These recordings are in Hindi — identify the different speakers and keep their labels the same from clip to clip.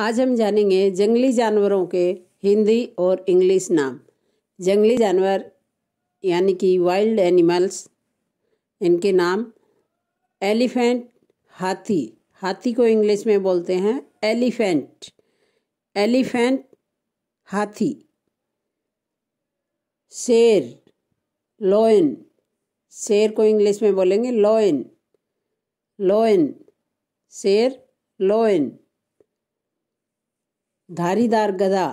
Speaker 1: आज हम जानेंगे जंगली जानवरों के हिंदी और इंग्लिश नाम जंगली जानवर यानी कि वाइल्ड एनिमल्स इनके नाम एलिफेंट हाथी हाथी को इंग्लिश में बोलते हैं एलिफेंट एलिफेंट हाथी शेर लोयन शेर को इंग्लिश में बोलेंगे लोयन लोयन शेर लोयन धारीदार गदा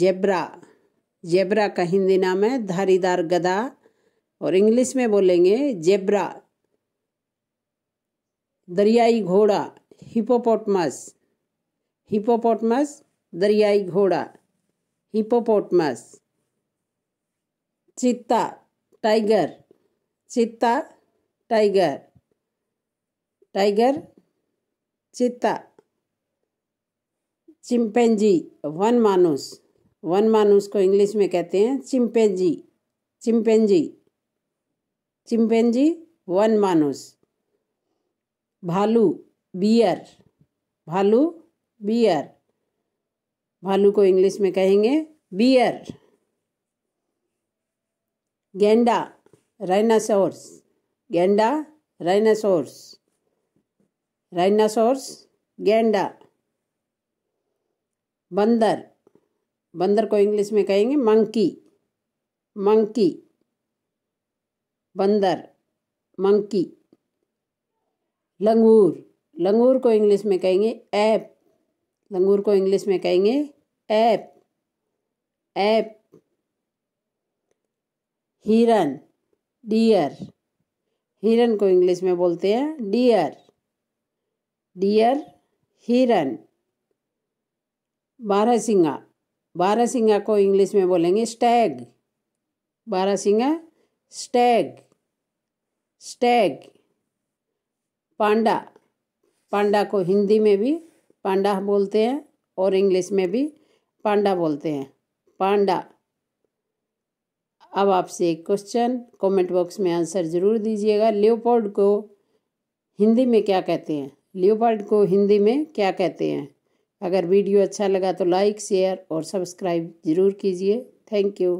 Speaker 1: जेब्रा जेब्रा का हिंदी नाम है धारीदार गदा और इंग्लिश में बोलेंगे जेब्रा दरियाई घोड़ा हिपोपोटमस हिपोपोटमस दरियाई घोड़ा हिपोपोटमस चित्ता टाइगर चित्ता टाइगर टाइगर चित्ता चिंपेंजी वन मानुस वन मानुस को इंग्लिश में कहते हैं चिंपेंजी चिंपेंजी चिंपेंजी वन मानुस भालू बियर भालू बियर भालू को इंग्लिश में कहेंगे बियर गेंडा राइनासोर्स गेंडा राइनासोर्स राइनासोर्स गेंडा बंदर बंदर को इंग्लिश में कहेंगे मंकी मंकी बंदर मंकी लंगूर लंगूर को इंग्लिश में कहेंगे ऐप लंगूर को इंग्लिश में कहेंगे ऐप ऐप हिरन डियर हिरन को इंग्लिश में बोलते हैं डियर डियर हिरन बारहसिंगा बारहसिंगा को इंग्लिश में बोलेंगे स्टैग बारहसिंगा स्टैग स्टैग पांडा पांडा को हिंदी में भी पांडा बोलते हैं और इंग्लिश में भी पांडा बोलते हैं पांडा अब आपसे एक क्वेश्चन कमेंट बॉक्स में आंसर ज़रूर दीजिएगा लियोपोल्ड को हिंदी में क्या कहते हैं लियोपार्ड को हिंदी में क्या कहते हैं अगर वीडियो अच्छा लगा तो लाइक शेयर और सब्सक्राइब ज़रूर कीजिए थैंक यू